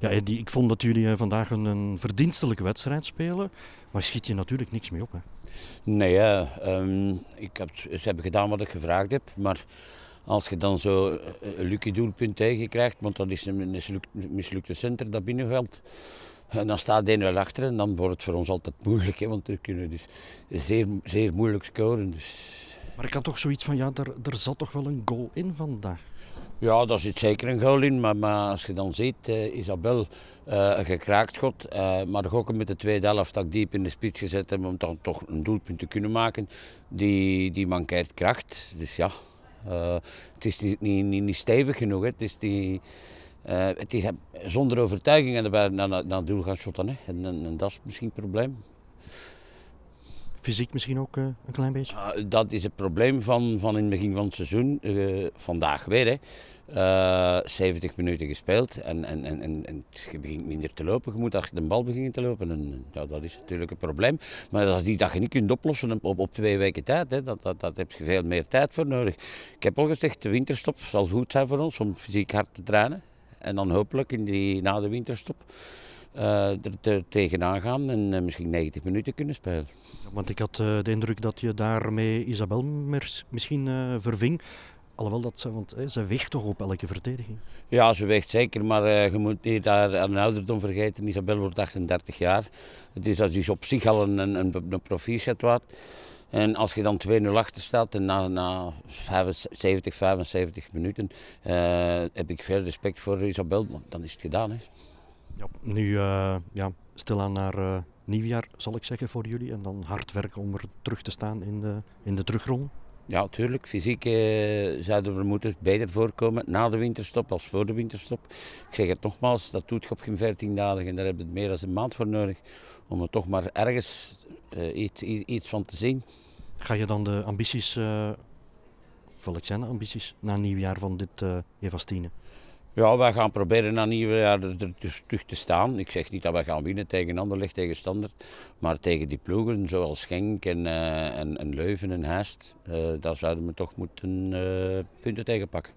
Ja, die, ik vond dat jullie eh, vandaag een, verdienstelijke wedstrijd spelen, maar schiet je natuurlijk niks mee op. Hè? Nee, hè, ehm, ik heb, ze hebben gedaan wat ik gevraagd heb, maar als je dan zo eh, lucky doelpunt tegenkrijgt, want dat is een mislukte, center dat binnenveld, En dan staat één wel achter en dan wordt het voor ons altijd moeilijk, hè, want we kunnen dus zeer, zeer moeilijk scoren. Dus. Maar ik had toch zoiets van, ja, er, er zat toch wel een goal in vandaag? Ja, daar zit zeker een goal in, maar, als je dan ziet, uh, Isabel uh, een gekraakt schot. Eh, maar toch gokken met de tweede helft dat ik diep in de spits gezet heb om dan toch een doelpunt te kunnen maken. Die, die mankeert kracht. Dus ja, het is niet, niet, niet, stevig genoeg. Hè. Het is die, het is zonder overtuiging en daarbij naar, naar het doel gaan shotten. Hè. En, dat is misschien het probleem. Fysiek misschien ook een klein beetje? Ah, dat is het probleem van, van in het begin van het seizoen. vandaag weer. Hè. 70 eh, minuten gespeeld en, en, en, en, je begint minder te lopen. Je moet achter de bal beginnen te lopen. En, ja, dat is natuurlijk een probleem. Maar dat is die dag niet kunt oplossen op, op twee weken tijd. Hè. Dat, dat, dat heb je veel meer tijd voor nodig. Ik heb al gezegd, de winterstop zal goed zijn voor ons om fysiek hard te trainen. En dan hopelijk in die, na de winterstop eh, er, tegenaan gaan en eh, misschien 90 minuten kunnen spelen. Want ik had de indruk dat je daarmee Isabel misschien verving. Alhoewel dat ze, want ze weegt toch op elke verdediging? Ja, ze weegt zeker, maar eh, je moet niet haar, aan ouderdom vergeten. Isabel wordt 38 jaar. Het is als dus op zich al een, een, een, wat. En als je dan 2-0 achter staat en na, na 70, 75 minuten eh, heb ik veel respect voor Isabel, dan is het gedaan. Hè. Ja, nu uh, ja, stilaan naar nieuwjaar zal ik zeggen voor jullie en dan hard werken om er terug te staan in de, in de terugrol. Ja, tuurlijk. Fysiek eh, zouden we moeten beter voorkomen na de winterstop als voor de winterstop. Ik zeg het nogmaals, dat doet je op geen 14 dagen en daar heb je meer dan een maand voor nodig om er toch maar ergens eh, iets, iets, van te zien. Ga je dan de ambities, uh, eh, volgens zijn de ambities, na een nieuw jaar van dit uh, Evastine? Ja, wij gaan proberen na nieuwjaar er dus terug te staan. Ik zeg niet dat wij gaan winnen tegen Anderlecht, tegen Standard. Maar tegen die ploegen zoals Genk en, uh, en, en, Leuven en Haast, eh, daar zouden we toch moeten eh, punten tegenpakken.